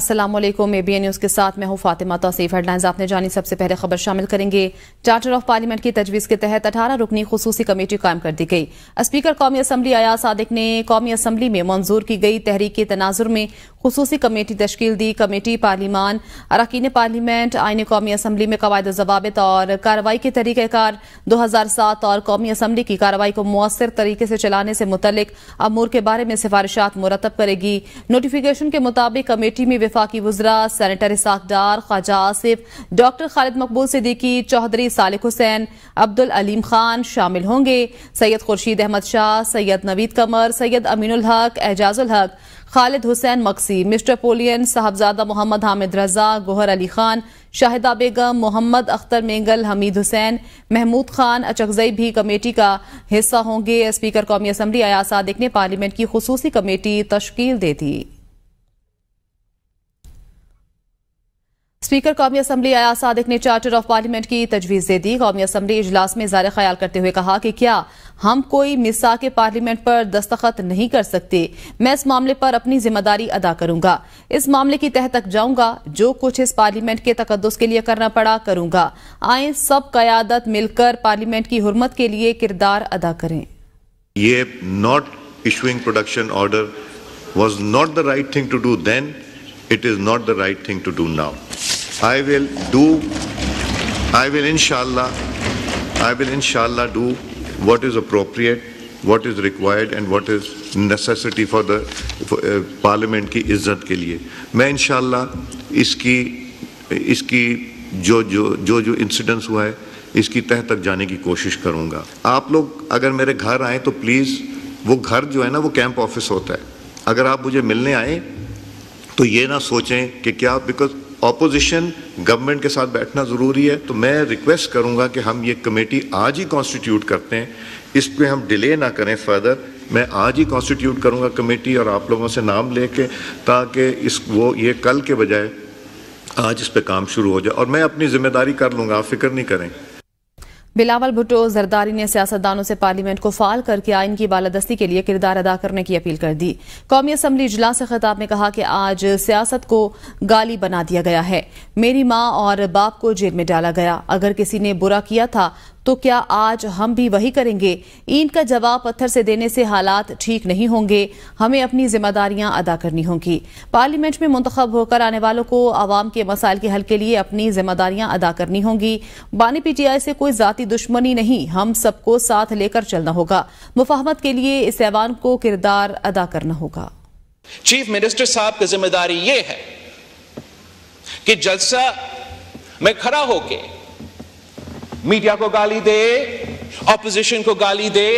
Aslam A B news के साथ मैं हूँ फातिमा तोसीफ हेडलाइंस आपने जानी सबसे पहले खबर शामिल करेंगे चार्टर ऑफ पार्लियामेंट की तजवीज़ के तहत अठारह रुकनी खसूसी कमेटी कायम कर दी गई स्पीकर कौमी असम्बली अयाज सादिक ने कौमी असम्बली में मंजूर की गई तहरीकी तनाजुर में खसूसी कमेटी तश्कील दी कमेटी पार्लीमान अरकान पार्लीमेंट आइन कौमी असम्बली में कवायद जवाब और कार्रवाई के तरीक़ार दो हज़ार सात और कौमी असम्बली की कार्रवाई को मौसर तरीके से चलाने से मुतलिक अमूर के बारे में सिफारिशा मुरतब करेगी नोटिफिकेशन के मुताबिक कमेटी में वफाकी वजरा सैनिटर इसाकदार डार ख्वाजा आसिफ डॉक्टर खालिद मकबूल सिद्दीकी चौधरी सालिक हुसैन अब्दुल अलीम खान शामिल होंगे सैयद खुर्शीद अहमद शाह सैयद नवीद कमर सैयद अमीनुल हक उल हक खालिद हुसैन मक्सी मिस्टर पोलियन साहबजादा मोहम्मद हामिद रजा गोहर अली खान शाहिदा बेगम मोहम्मद अख्तर मेंगल हमीद हुसैन महमूद खान अचकजई भी कमेटी का हिस्सा होंगे स्पीकर कौमी असम्बली अयाज सादिक ने पार्लियामेंट की खसूसी कमेटी तश्कील दे दी स्पीकर कौमी असम्बली आया सादिक ने चार्टर ऑफ पार्लियामेंट की तजवीज दे दी कौमी असम्बली इजलास में जार ख्याल करते हुए कहा कि क्या हम कोई मिसा के पार्लियामेंट पर दस्तखत नहीं कर सकते मैं इस मामले पर अपनी जिम्मेदारी अदा करूंगा इस मामले की तह तक जाऊंगा जो कुछ इस पार्लियामेंट के तकदस के लिए करना पड़ा करूंगा आए सब क्यादत मिलकर पार्लियामेंट की हरमत के लिए किरदार अदा करें ये not issuing production order was not the right thing to do then it is not the right thing to do now I will do, I will inshallah, will will inshallah do what is appropriate, what is required and what is necessity for the parliament की इज्जत के लिए मैं इन इसकी इसकी जो जो जो जो इंसिडेंस हुआ है इसकी तह तक जाने की कोशिश करूँगा आप लोग अगर मेरे घर आएँ तो प्लीज़ वो घर जो है ना वो कैंप ऑफिस होता है अगर आप मुझे मिलने आए तो ये ना सोचें कि क्या बिकॉज ऑपोजिशन गवर्नमेंट के साथ बैठना ज़रूरी है तो मैं रिक्वेस्ट करूंगा कि हम ये कमेटी आज ही कॉन्स्टिट्यूट करते हैं इस पर हम डिले ना करें फर्दर मैं आज ही कॉन्स्टिट्यूट करूंगा कमेटी और आप लोगों से नाम लेके ताकि इस वो ये कल के बजाय आज इस पर काम शुरू हो जाए और मैं अपनी ज़िम्मेदारी कर लूँगा आप फिक्र नहीं करें बिलावल भुट्टो जरदारी ने सियासतदानों से पार्लियामेंट को फाल करके आइन की बालादस्ती के लिए किरदार अदा करने की अपील कर दी कौमी असम्बली इजलास से खिताब में कहा कि आज सियासत को गाली बना दिया गया है मेरी माँ और बाप को जेल में डाला गया अगर किसी ने बुरा किया था तो क्या आज हम भी वही करेंगे ईंट का जवाब पत्थर से देने से हालात ठीक नहीं होंगे हमें अपनी जिम्मेदारियां अदा करनी होंगी पार्लियामेंट में मुंतखब होकर आने वालों को आवाम के मसाइल के हल के लिए अपनी जिम्मेदारियां अदा करनी होंगी बानी पीटीआई से कोई जाति दुश्मनी नहीं हम सबको साथ लेकर चलना होगा मुफाहमत के लिए इस ऐवान को किरदार अदा करना होगा चीफ मिनिस्टर साहब की जिम्मेदारी यह है कि जलसा में खड़ा होकर मीडिया को गाली दे ऑपोजिशन को गाली दे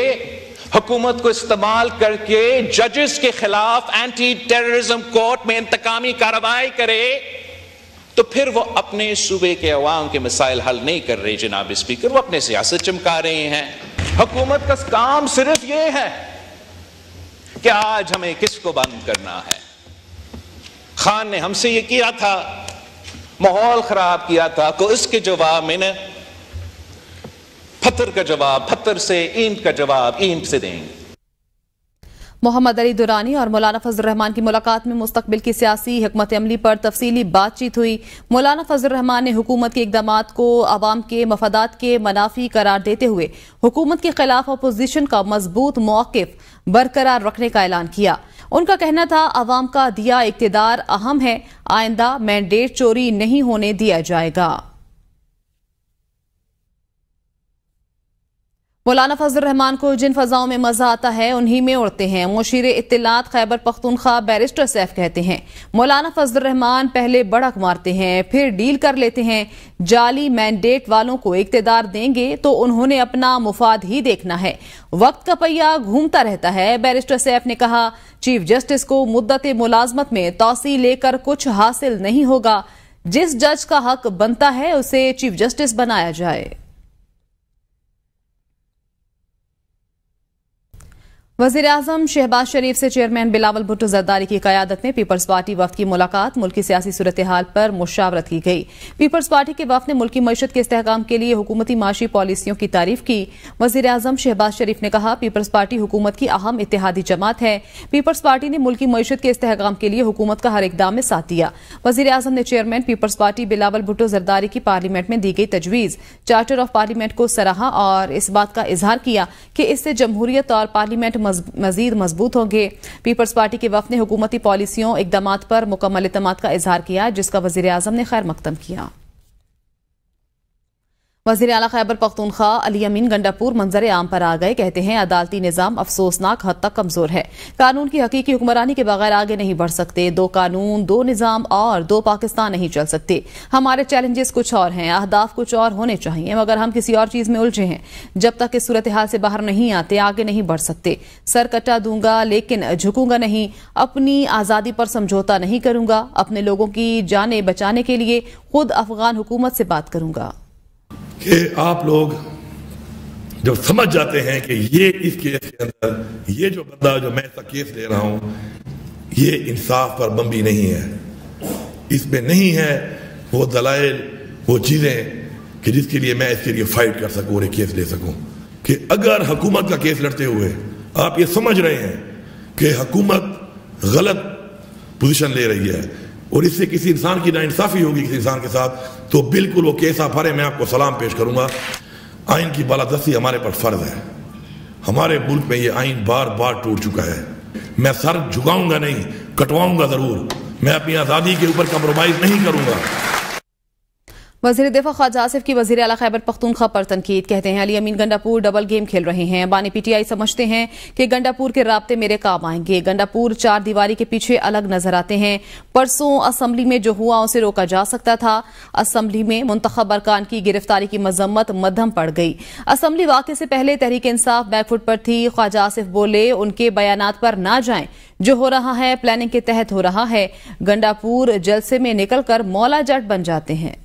हुकूमत को इस्तेमाल करके जजेस के खिलाफ एंटी टेररिज्म कोर्ट में इंतकामी कार्रवाई करे तो फिर वो अपने सूबे के अवाम के मिसाइल हल नहीं कर रहे जनाब स्पीकर वो अपने सियासत चमका रहे हैं हुकूमत का काम सिर्फ ये है कि आज हमें किसको बंद करना है खान ने हमसे ये किया था माहौल खराब किया था को इसके जवाब में पत्थर का जवाब पत्थर से ईंट का जवाब ईंट से देंगे मोहम्मद अली दुरानी और मौलाना फजल रहमान की मुलाकात में मुस्तबिल की सियासी हमत अमली पर तफसीली बातचीत हुई मौलाना फजल रहमान ने हुकूमत के इकदाम को आवाम के मफादात के मनाफी करार देते हुए हुकूमत के खिलाफ अपोजिशन का मजबूत मौकफ बरकरार रखने का ऐलान किया उनका कहना था आवाम का दिया इकतदार अहम है आइंदा मैंडेट चोरी नहीं होने दिया जाएगा मौलाना फजल रहमान को जिन फजाओं में मजा आता है उन्हीं में उड़ते हैं मुशीर इतलात खैबर पख्तूनख्वा बैरिस्टर सैफ कहते हैं मौलाना फजल रहमान पहले बड़क मारते हैं फिर डील कर लेते हैं जाली मैंडेट वालों को इकतदार देंगे तो उन्होंने अपना मुफाद ही देखना है वक्त का पहिया घूमता रहता है बैरिस्टर सैफ ने कहा चीफ जस्टिस को मुद्दत मुलाजमत में तोसी लेकर कुछ हासिल नहीं होगा जिस जज का हक बनता है उसे चीफ जस्टिस बनाया जाए वजीर अजम शहबाज शरीफ से चेयरमैन बिलावल भुट्टो जरदारी की क्यादत में पीपल्स पार्टी वफद की मुलाकात मुल्की सियासी सूरत हाल पर मुशावरत की गई पीपल्स पार्टी के वफद ने मुल्की मीशत के इसकाम के लिए हुकूमती माशी पॉलिसियों की तारीफ की वजीर अजम शहबाज शरीफ ने कहा पीपल्स पार्टी हुकूमत की अहम इतिहादी जमात है पीपल्स पार्टी ने मुल्की मीशत के इसकाम के लिए हुकूमत का हर इकदाम में साथ दिया वजीर अजम ने chairman Peoples Party Bilawal Bhutto Zardari की पार्लियामेंट में दी गई तजवीज़ चार्टर ऑफ पार्लियामेंट को सराहा और इस बात का इजहार किया कि इससे जमहूरियत और पार्लियामेंट मजीद मजबूत होंगे पीपल्स पार्टी के वफ ने हुकूमती पॉलिसियों इकदाम पर मुकम्मल इतम का इजहार किया जिसका वजीर अजम ने खैर मकदम किया वजीर अला खैबर पख्तनख्वा अली अमीन गंडापुर मंजर आम पर आ गए कहते हैं अदालती निज़ाम अफसोसनाक हद तक कमजोर है कानून की हकीकी हुक्मरानी के बगैर आगे नहीं बढ़ सकते दो कानून दो निज़ाम और दो पाकिस्तान नहीं चल सकते हमारे चैलेंजेस कुछ और हैं अहदाफ कुछ और होने चाहिए मगर हम किसी और चीज़ में उलझे हैं जब तक इस सूरत हाल से बाहर नहीं आते आगे नहीं बढ़ सकते सर कटा दूंगा लेकिन झुकूंगा नहीं अपनी आज़ादी पर समझौता नहीं करूंगा अपने लोगों की जाने बचाने के लिए खुद अफगान हुकूमत से बात करूंगा कि आप लोग जब समझ जाते हैं कि ये इस केस के अंदर ये जो बंदा जो मैं इसका केस ले रहा हूँ ये इंसाफ पर बम्बी नहीं है इसमें नहीं है वो दलाइल वो चीज़ें कि जिसके लिए मैं इसके लिए फाइट कर सकूँ और केस ले सकूँ कि अगर हुकूमत का केस लड़ते हुए आप ये समझ रहे हैं कि हुकूमत गलत पोजीशन ले रही है और इससे किसी इंसान की ना इंसाफी होगी किसी इंसान के साथ तो बिल्कुल वो कैसा फरे मैं आपको सलाम पेश करूंगा आइन की बालादस्ती हमारे पर फ़र्ज है हमारे मुल्क में ये आइन बार बार टूट चुका है मैं सर झुकाऊंगा नहीं कटवाऊंगा ज़रूर मैं अपनी आज़ादी के ऊपर कंप्रोमाइज़ नहीं करूंगा वजीर दिफा ख्वाजा आसिफ की वजी अला खैबर पख्तूनखा पर तनकीद कहते हैं अली अमीन गंडापुर डबल गेम खेल रहे हैं बानी पीटीआई समझते हैं कि गंडापुर के रबते मेरे काम आएंगे गंडापुर चार दीवारी के पीछे अलग नजर आते हैं परसों असम्बली में जो हुआ उसे रोका जा सकता था असम्बली में मुंतब अरकान की गिरफ्तारी की मजम्मत मध्यम पड़ गई असम्बली वाक्य से पहले तहरीक इंसाफ बैकफुट पर थी ख्वाजा आसिफ बोले उनके बयान पर ना जाए जो हो रहा है प्लानिंग के तहत हो रहा है गंडापुर जलसे में निकलकर मौला जट बन जाते हैं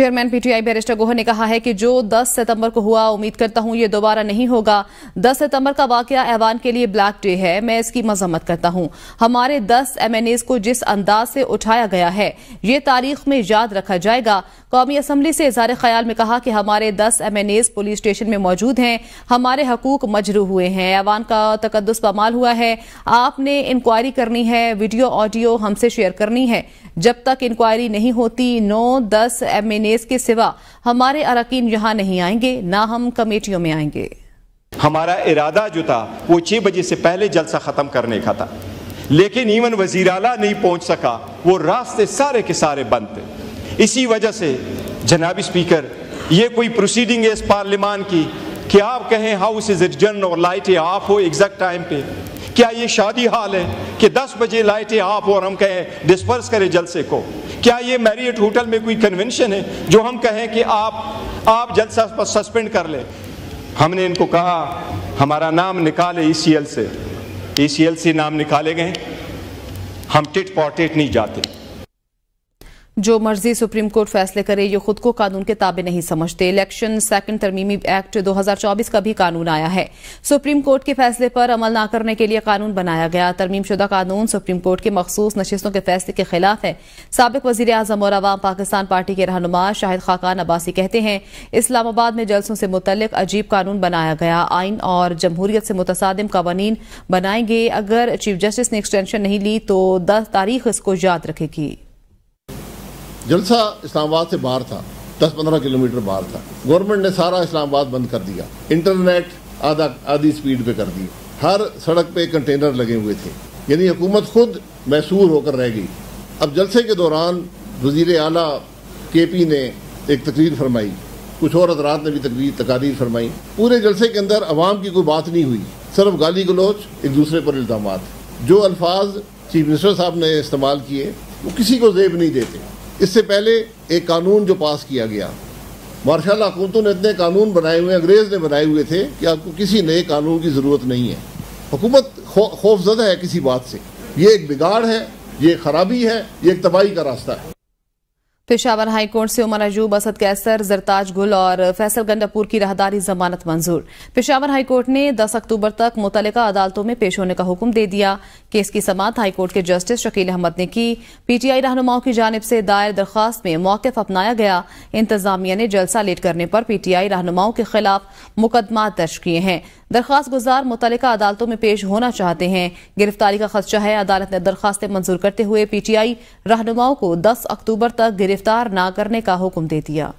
चेयरमैन पीटीआई बैरिस्टर गोहर ने कहा है कि जो 10 सितंबर को हुआ उम्मीद करता हूं ये दोबारा नहीं होगा 10 सितंबर का वाक्य ऐवान के लिए ब्लैक डे है मैं इसकी मजम्मत करता हूं हमारे 10 एमएनएस को जिस अंदाज से उठाया गया है ये तारीख में याद रखा जाएगा कौमी असम्बली से इजार ख्याल में कहा कि हमारे दस एम पुलिस स्टेशन में मौजूद हैं हमारे हकूक मजरू हुए हैं ऐवान का तकदस पमाल हुआ है आपने इंक्वायरी करनी है वीडियो ऑडियो हमसे शेयर करनी है जब तक इंक्वायरी नहीं होती नौ दस एमएनए नेस के सिवा हमारे अरकान यहाँ नहीं आएंगे ना हम कमेटियों में आएंगे हमारा इरादा जो था वो छह बजे से पहले जलसा ख़त्म करने का था लेकिन इवन वजीर नहीं पहुंच सका वो रास्ते सारे के सारे बंद थे इसी वजह से जनाब स्पीकर ये कोई प्रोसीडिंग है इस पार्लिमान की कि आप कहें हाउस इज जर्न और लाइट ऑफ हो एग्जैक्ट टाइम पे क्या ये शादी हाल है कि 10 बजे लाइटें आप और हम कहें डिस्पर्स करें जलसे को क्या ये मैरियट होटल में कोई कन्वेंशन है जो हम कहें कि आप आप जलसा सस्पेंड कर लें हमने इनको कहा हमारा नाम निकाले ई e से ई e से नाम निकाले गए हम टिट पॉटेट नहीं जाते जो मर्जी सुप्रीम कोर्ट फैसले करे ये खुद को कानून के ताबे नहीं समझते इलेक्शन सेकंड तरमीमी एक्ट 2024 का भी कानून आया है सुप्रीम कोर्ट के फैसले पर अमल ना करने के लिए कानून बनाया गया तरमीम शुदा कानून सुप्रीम कोर्ट के मखसूस नशस्तों के फैसले के खिलाफ है सबक वजीर अजम और अवाम पाकिस्तान पार्टी के रहनुमा शाहिद खाकान अब्बासी कहते हैं इस्लामाबाद में जलसों से मुतलिक अजीब कानून बनाया गया आइन और जमहूरियत से मुतसादम कवानीन बनाएंगे अगर चीफ जस्टिस ने एक्सटेंशन नहीं ली तो दस तारीख इसको याद रखेगी जलसा इस्लामाबाद से बाहर था दस पंद्रह किलोमीटर बाहर था गवर्नमेंट ने सारा इस्लामाबाद बंद कर दिया इंटरनेट आधा आधी स्पीड पे कर दी हर सड़क पे कंटेनर लगे हुए थे यानी हुकूमत खुद मैसूर होकर रह गई अब जलसे के दौरान वजीर अला के पी ने एक तकरीर फरमाई कुछ और हजरात ने भी तकरीर तकारीर फरमाई पूरे जलसे के अंदर आवाम की कोई बात नहीं हुई सिर्फ गाली गलोच एक दूसरे पर इल्ज़ाम जो अल्फाज चीफ मिनिस्टर साहब ने इस्तेमाल किए वो किसी को जेब नहीं देते इससे पहले एक कानून जो पास किया गया मार्शल हुकूमतों ने इतने कानून बनाए हुए अंग्रेज़ ने बनाए हुए थे कि आपको किसी नए कानून की ज़रूरत नहीं है हुकूमत खौफजदा है किसी बात से ये एक बिगाड़ है ये खराबी है ये एक तबाही का रास्ता है पेशावर हाईकोर्ट से उमर अजूब असद कैसर जरताज गुल और फैसल गंडापुर की राहदारी जमानत मंजूर पेशावर हाईकोर्ट ने 10 अक्टूबर तक मुतल अदालतों में पेश होने का हुक्म दे दिया केस की समात हाईकोर्ट के जस्टिस शकील अहमद ने की पीटीआई रहनुमाओं की जानब से दायर दरखास्त में मौकफ अपनाया गया इंतजामिया ने जलसा लेट करने पर पीटीआई रहनुमाओं के खिलाफ मुकदमा दर्ज किए हैं दरखास्त गुजार मुतलका अदालतों में पेश होना चाहते हैं गिरफ्तारी का खदशा है अदालत ने दरखास्तें मंजूर करते हुए पीटीआई रहनुमाओं को दस अक्टूबर तक गिरफ्तार गिरफ्तार ना करने का हुक्म दे दिया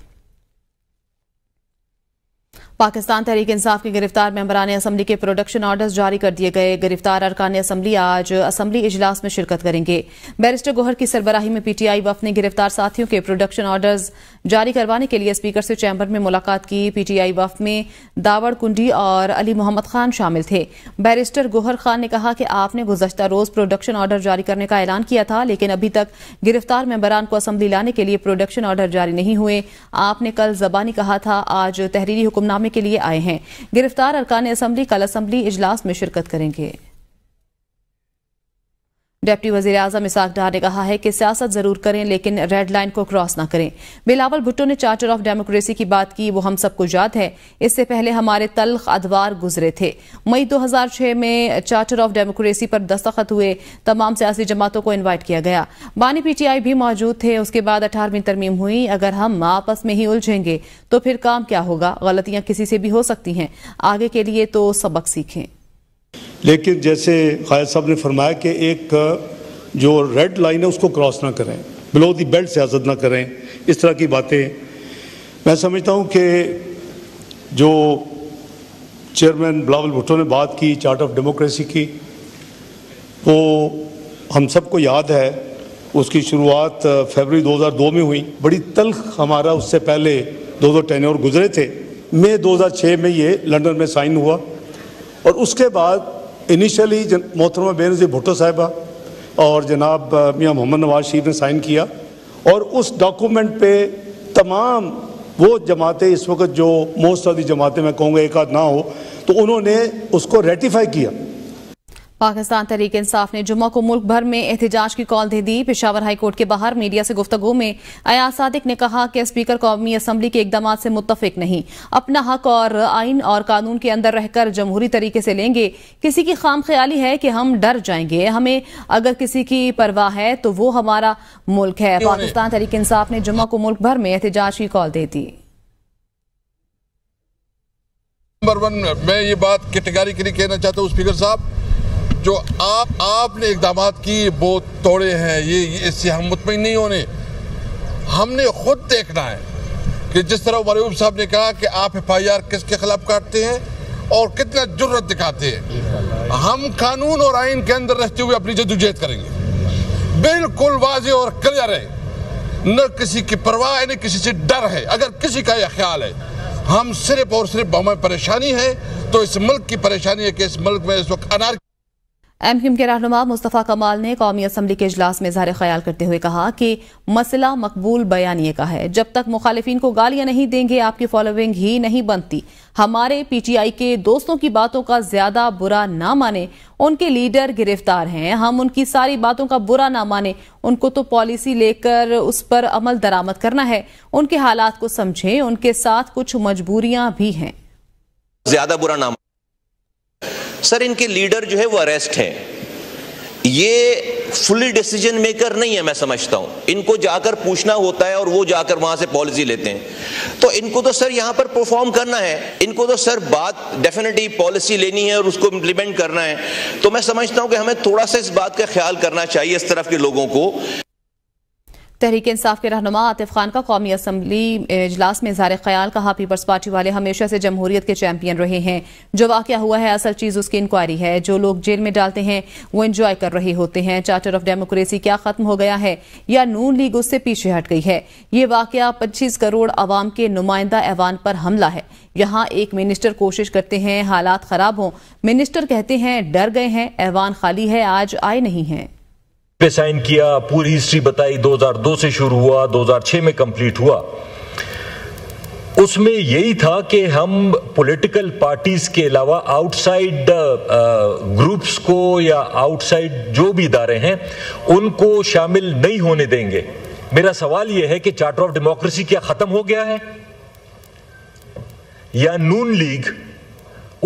पाकिस्तान तहरीक इंसाफ के गिरफ्तार मेम्बरान असम्बली के प्रोडक्शन ऑर्डर्स जारी कर दिए गए गिरफ्तार अरकान असम्बली आज असम्बली इजलास में शिरकत करेंगे बैरिस्टर गोहर की सरबराही में पीटीआई वफ ने गिरफ्तार साथियों के प्रोडक्शन ऑर्डर्स जारी करवाने के लिए स्पीकर से चैम्बर में मुलाकात की पीटीआई वफ में दावड़ कुंडी और अली मोहम्मद खान शामिल थे बैरिस्टर गोहर खान ने कहा कि आपने गुजशत रोज प्रोडक्शन ऑर्डर जारी करने का ऐलान किया था लेकिन अभी तक गिरफ्तार मेम्बरान को असम्बली लाने के लिए प्रोडक्शन ऑर्डर जारी नहीं हुए आपने कल जबानी कहा था आज तहरीरी हुक्मनामे के लिए आए हैं गिरफ्तार अरकान असम्बली कल असम्बली इजलास में शिरकत करेंगे डिप्टी वजीर अजम इसाक डार ने कहा है कि सियासत जरूर करें लेकिन रेड लाइन को क्रॉस ना करें बिलावल भुट्टो ने चार्टर ऑफ डेमोक्रेसी की बात की वो हम सबको याद है इससे पहले हमारे तलख अदवार गुजरे थे मई 2006 में चार्टर ऑफ डेमोक्रेसी पर दस्तखत हुए तमाम सियासी जमातों को इन्वाइट किया गया बानी पीटीआई भी मौजूद थे उसके बाद अठारहवीं तरमीम हुई अगर हम आपस में ही उलझेंगे तो फिर काम क्या होगा गलतियां किसी से भी हो सकती हैं आगे के लिए तो सबक सीखें लेकिन जैसे खायद साहब ने फरमाया कि एक जो रेड लाइन है उसको क्रॉस ना करें बिलो दी बेल्ट सियासत ना करें इस तरह की बातें मैं समझता हूँ कि जो चेयरमैन बिलावल भुट्टो ने बात की चार्ट ऑफ डेमोक्रेसी की वो हम सबको याद है उसकी शुरुआत फरवरी 2002 में हुई बड़ी तलख हमारा उससे पहले दो दो और गुजरे थे मई 2006 में ये लंदन में साइन हुआ और उसके बाद इनिशियली मोहतरमा बेनजी भुट्टो साहिबा और जनाब मियाँ मोहम्मद नवाज शरीफ ने साइन किया और उस डॉक्यूमेंट पे तमाम वो जमातें इस वक्त जो मोस्ट ऑफ दी जमातें मैं कहूँगा एक आध ना हो तो उन्होंने उसको रेटिफाई किया पाकिस्तान तहरीक इंसाफ ने जुमा को मुल्क भर में एहतजाज की कॉल दे दी पिशावर हाईकोर्ट के बाहर मीडिया से गुफ्तगु में अयाज सादिक ने कहा कि स्पीकर कौमी असम्बली के इकदाम से मुतफिक नहीं अपना हक और आइन और कानून के अंदर रहकर जमहूरी तरीके से लेंगे किसी की खाम ख्याली है कि हम डर जाएंगे हमें अगर किसी की परवाह है तो वो हमारा मुल्क है पाकिस्तान तहरीक इंसाफ ने जुमा को मुल्क भर में एहतजाज की कॉल दे दी नंबर वन मैं ये बात कैटेगरी के लिए कहना चाहता हूँ स्पीकर साहब जो आप आपने इकदाम किए वो तोड़े हैं ये, ये इससे हम मुतमिन नहीं होने हमने खुद देखना है कि जिस तरह वरूब साहब ने कहा कि आप एफ आई आर किसके खिलाफ काटते हैं और कितना जरूरत दिखाते हैं हम कानून और आइन के अंदर रहते हुए अपनी जदोजहद करेंगे बिल्कुल वाजे और क्लियर है न किसी की परवाह है न किसी से डर है अगर किसी का यह ख्याल है हम सिर्फ और सिर्फ हमें परेशानी है तो इस मुल्क की परेशानी है कि इस मुल्क में इस वक्त अनार एम क्यूम के रहन मुस्तफ़ा कमाल ने कौमी असम्बली के अजलास में इजहार ख्याल करते हुए कहा कि मसला मकबूल बयानी का है जब तक मुखालफी को गालियां नहीं देंगे आपकी फॉलोइंग ही नहीं बनती हमारे पी टी आई के दोस्तों की बातों का ज्यादा बुरा ना माने उनके लीडर गिरफ्तार हैं हम उनकी सारी बातों का बुरा ना माने उनको तो पॉलिसी लेकर उस पर अमल दरामद करना है उनके हालात को समझें उनके साथ कुछ मजबूरियां भी हैं ज्यादा बुरा ना सर इनके लीडर जो है वो अरेस्ट हैं ये फुली डिसीजन मेकर नहीं है मैं समझता हूं इनको जाकर पूछना होता है और वो जाकर वहां से पॉलिसी लेते हैं तो इनको तो सर यहां पर परफॉर्म करना है इनको तो सर बात डेफिनेटली पॉलिसी लेनी है और उसको इंप्लीमेंट करना है तो मैं समझता हूं कि हमें थोड़ा सा इस बात का ख्याल करना चाहिए इस तरफ के लोगों को तहरीक इंसाफ के रहनमा आतिफ खान का कौमी असम्बली इजलास में इजहार ख्याल कहा पीपल्स पार्टी वाले हमेशा से जमहूरियत के चैंपियन रहे हैं जो वाक्य हुआ है असल चीज़ उसकी इंक्वायरी है जो लोग जेल में डालते हैं वो इंजॉय कर रहे होते हैं चार्टर ऑफ डेमोक्रेसी क्या ख़त्म हो गया है या नून लीग उससे पीछे हट गई है ये वाक़ पच्चीस करोड़ अवाम के नुमाइंदा ऐवान पर हमला है यहाँ एक मिनिस्टर कोशिश करते हैं हालात ख़राब हों मिनिस्टर कहते हैं डर गए हैं ऐवान खाली है आज आए नहीं हैं पे साइन किया पूरी हिस्ट्री बताई 2002 से शुरू हुआ 2006 में कंप्लीट हुआ उसमें यही था कि हम पॉलिटिकल पार्टीज के अलावा आउटसाइड ग्रुप्स uh, को या आउटसाइड जो भी इदारे हैं उनको शामिल नहीं होने देंगे मेरा सवाल यह है कि चार्टर ऑफ डेमोक्रेसी क्या खत्म हो गया है या नून लीग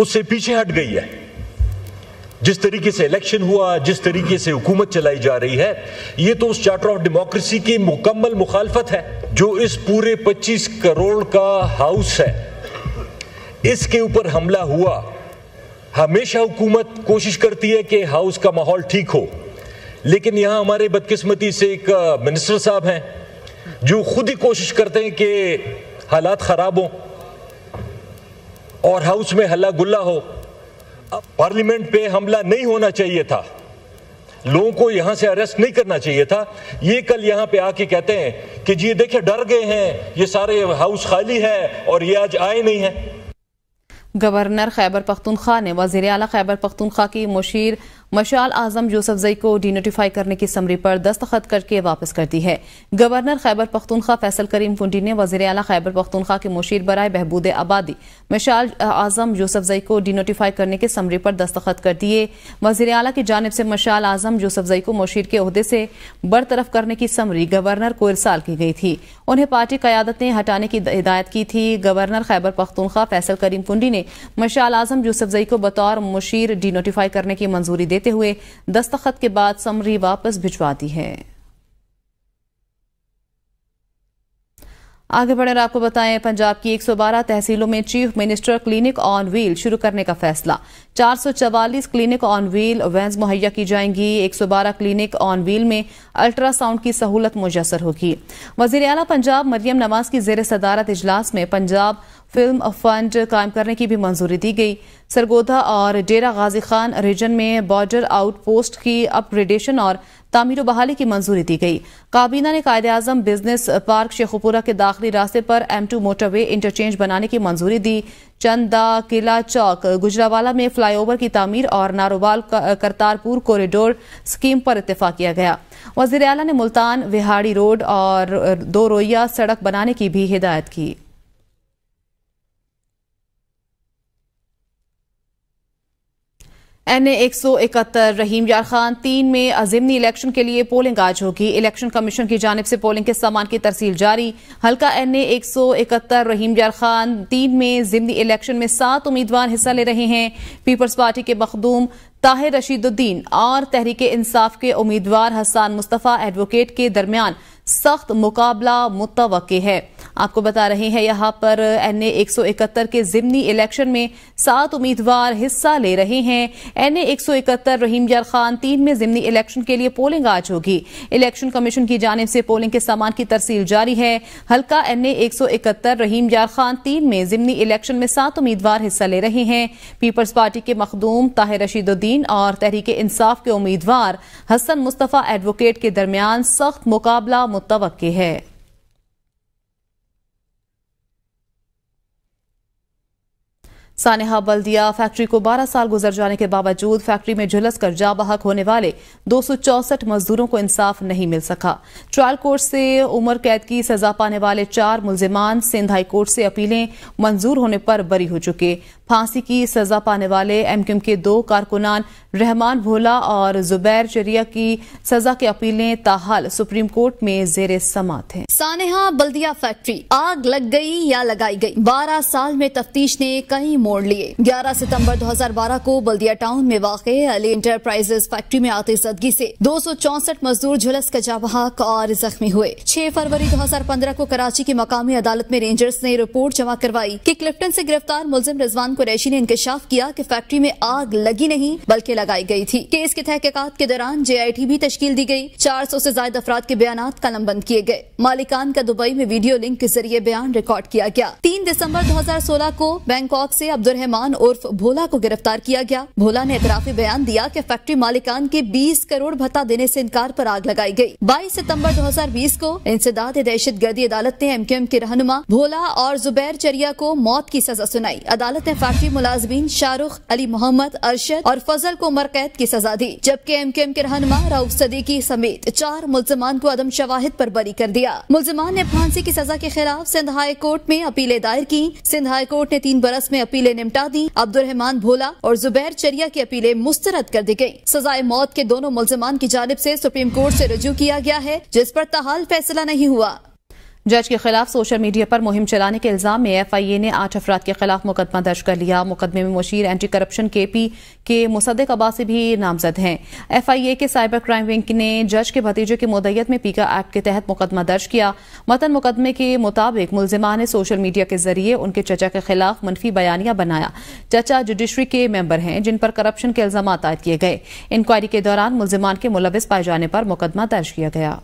उससे पीछे हट गई है जिस तरीके से इलेक्शन हुआ जिस तरीके से हुकूमत चलाई जा रही है ये तो उस चार्टर ऑफ डेमोक्रेसी की मुकम्मल मुखालफत है जो इस पूरे 25 करोड़ का हाउस है इसके ऊपर हमला हुआ हमेशा हुकूमत कोशिश करती है कि हाउस का माहौल ठीक हो लेकिन यहाँ हमारे बदकिस्मती से एक मिनिस्टर साहब हैं जो खुद ही कोशिश करते हैं कि हालात ख़राब हों और हाउस में हल्ला गुल्ला हो पार्लियामेंट पे हमला नहीं होना चाहिए था लोगों को यहां से अरेस्ट नहीं करना चाहिए था ये कल यहां पे आके कहते हैं कि जी देखिए डर गए हैं ये सारे हाउस खाली है और ये आज आए नहीं है गवर्नर खैबर पख्तूनख्वा ने वजीर अला खैबर पख्तूनख्वा की मुशीर मशाल आजम यूसफजई को डीनोटिफाई करने की समरी पर दस्तखत करके वापस कर दी है गवर्नर खैबर पख्तूनखा फैसल करीम फुंडी ने वजीर अला खैबर पख्तूनखा के मुशीर बरए बहबूद आबादी मशाल आजम यूसफजई को डीनोटिफाई करने के समरी पर दस्तखत कर दिए वजीर अला की जानब से मशाल आजम यूसफजई को मुशीर के अहदे से बरतरफ करने की समरी गवर्नर को इरसाल की गई थी उन्हें पार्टी क्यादत ने हटाने की हिदायत की थी गवर्नर खैबर पख्तूनखा फैसल करीम फुंडी ने मशाल आजम यूसफजई को बतौर मुशीर डीनोटिफाई करने की मंजूरी देती लेते हुए दस्तखत के बाद समरी वापस भिजवा दी है आगे बढ़े आपको बताएं पंजाब की 112 तहसीलों में chief minister clinic on wheel शुरू करने का फैसला 444 क्लिनिक ऑन व्हील वैंस मुहैया की जाएंगी 112 क्लिनिक ऑन व्हील में अल्ट्रासाउंड की सहूलत मुयसर होगी वजीर अला पंजाब मरियम नवाज की जेर सदारत इजलास में पंजाब फिल्म फंड कायम करने की भी मंजूरी दी गई सरगोधा और डेरा गाजी खान रीजन में बॉर्डर आउट पोस्ट की अपग्रेडेशन और तामीर बहाली की मंजूरी दी गई काबीना ने कायद आजम बिजनेस पार्क शेखपुरा के दाखिली रास्ते पर एम टू मोटरवे इंटरचेंज बनाने की मंजूरी दी चंदा किला चौक गुजरावाला में फ्लाईओवर की तमीर और नारोबाल करतारपुर कॉरिडोर स्कीम पर इतफा किया गया वजीर अला ने मुल्तान विहाड़ी रोड और दो रोया सड़क बनाने की भी हिदायत की एन ए एक सौ इकहत्तर रहीम यार खान तीन में अजिमनी इलेक्शन के लिए पोलिंग आज होगी इलेक्शन कमीशन की जानब से पोलिंग के सामान की तरसील जारी हल्का एन ए एक सौ इकहत्तर रहीम यार खान तीन में जिमनी इलेक्शन में सात उम्मीदवार हिस्सा ले रहे हैं पीपल्स पार्टी के मखदूम ताहिर रशीदुद्दीन और तहरीक इंसाफ के उम्मीदवार हसान मुस्तफ़ा एडवोकेट के दरमियान सख्त मुकाबला मुतव है आपको बता रहे हैं यहाँ पर एनए 171 के जिमनी इलेक्शन में सात उम्मीदवार हिस्सा ले रहे हैं एनए 171 रहीम यार खान तीन में जिमनी इलेक्शन के लिए पोलिंग आज होगी इलेक्शन कमीशन की जानब से पोलिंग के सामान की तरसील जारी है हल्का एनए 171 रहीम यार खान तीन में जिमनी इलेक्शन में सात उम्मीदवार हिस्सा ले रहे हैं पीपल्स पार्टी के मखदूम ताहिर रशीदुद्दीन और तहरीक इंसाफ के उम्मीदवार हसन मुस्तफ़ा एडवोकेट के दरमियान सख्त मुकाबला मुतव है सानहा बल्दिया फैक्ट्री को 12 साल गुजर जाने के बावजूद फैक्ट्री में झुलस कर जा बहक होने वाले दो मजदूरों को इंसाफ नहीं मिल सका ट्रायल कोर्ट से उम्र कैद की सजा पाने वाले चार मुलजिमान सिंध हाई कोर्ट से अपीलें मंजूर होने पर बरी हो चुके फांसी की सजा पाने वाले एमक्यूएम के दो कारकुनान रहमान भोला और जुबैर चरिया की सजा की अपीलें ताहाल सुप्रीम कोर्ट में जेर समात हैं सानहा बल्दिया फैक्ट्री आग लग गई या लगाई गई बारह साल में तफ्तीश ने कई मोड़ लिए 11 सितंबर 2012 को बल्दिया टाउन में वाक़ अली इंटरप्राइजेस फैक्ट्री में आते सदगी से दो मजदूर झुलस का जाबहक और जख्मी हुए 6 फरवरी 2015 को कराची की मकामी अदालत में रेंजर्स ने रिपोर्ट जमा करवाई कि क्लिफ्टन से गिरफ्तार मुलजिम रिजवान कुरैशी ने इंकशाफ किया कि फैक्ट्री में आग लगी नहीं बल्कि लगाई गयी थी केस की तहकीकत के दौरान जे आई टी भी तश्कील दी गयी चार सौ ऐसी जायद अफराद के बयान बंद किए गए मालिकान का दुबई में वीडियो लिंक के जरिए बयान रिकॉर्ड किया गया तीन दिसम्बर दो हजार सोलह को बैंकॉक ऐसी अब्दुलरहमान उर्फ भोला को गिरफ्तार किया गया भोला ने इतराफी बयान दिया कि फैक्ट्री मालिकान के 20 करोड़ भत्ता देने से इनकार पर आग लगाई गई 22 सितंबर 2020 को इंसदाद दहशत गर्दी अदालत ने एमकेएम के रहनुमा भोला और जुबैर चरिया को मौत की सजा सुनाई अदालत ने फैक्ट्री मुलाजमीन शाहरुख अली मोहम्मद अरशद और फजल को उमर कैद की सजा दी जबकि एम के रहनुमा राउफ सदीकी समेत चार मुलजमान को अदम शवाहिद आरोप बरी कर दिया मुलजमान ने फांसी की सजा के खिलाफ सिंध हाई कोर्ट में अपीलें दायर की सिंध हाई कोर्ट ने तीन बरस में अपील अपीलें निपटा दी अब्दुलरहमान भोला और जुबैर चरिया की अपीलें मुस्तरद कर दी गयी सजाए मौत के दोनों मुलजमान की जानब ऐसी सुप्रीम कोर्ट ऐसी रजू किया गया है जिस पर तहाल फैसला नहीं हुआ जज के खिलाफ सोशल मीडिया पर मुहिम चलाने के इल्जाम में एफ आई ए ने आठ अफराद के खिलाफ मुकदमा दर्ज कर लिया मुकदमे में मुशीर एंटी करप्शन के पी के मुसदक अबासी भी नामजद हैं एफ आई ए के साइबर क्राइम विंग ने जज के भतीजे की मुदैयत में पीका एक्ट के तहत मुकदमा दर्ज किया मतन मुकदमे के मुताबिक मुलजमान ने सोशल मीडिया के जरिए उनके चचा के खिलाफ मनफी बयानिया बनाया चचा जुडिशरी के मेंबर हैं जिन पर करप्शन के इल्जाम आयद किए गए इंक्वायरी के दौरान मुलजमान के मुलविस पाए जाने पर मुकदमा दर्ज किया गया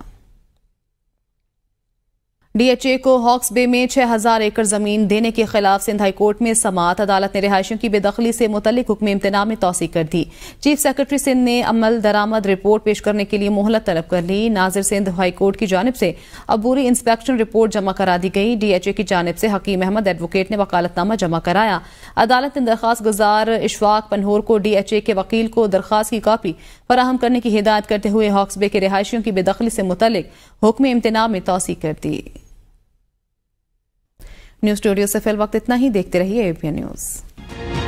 डीएचए को हॉक्स बे में छह हजार एकड़ जमीन देने के खिलाफ सिंध हाई कोर्ट में समात अदालत ने रिहायशियों की बेदखली से मुतलिक हुक्म इम्तना में तोसी कर दी चीफ सेक्रेटरी सिंध ने अमल दरामद रिपोर्ट पेश करने के लिए मोहलत तलब कर ली नाजिर सिंध हाई कोर्ट की जानब से अबूरी इंस्पेक्शन रिपोर्ट जमा करा दी गई डीएचए की जानब से हकीम अहमद एडवोकेट ने वकालतनामा जमा कराया अदालत ने दरखास्त गुजार इशवाक पनहोर को डीएचए के वकील को दरखास्त की कापी फराहम करने की हिदायत करते हुए हॉक्स बे के रिहायशियों की बेदखली से मुतलिक हुक्म इम्तना में तोसी कर दी न्यूज स्टूडियो से फिल वक्त इतना ही देखते रहिए एबीएन न्यूज़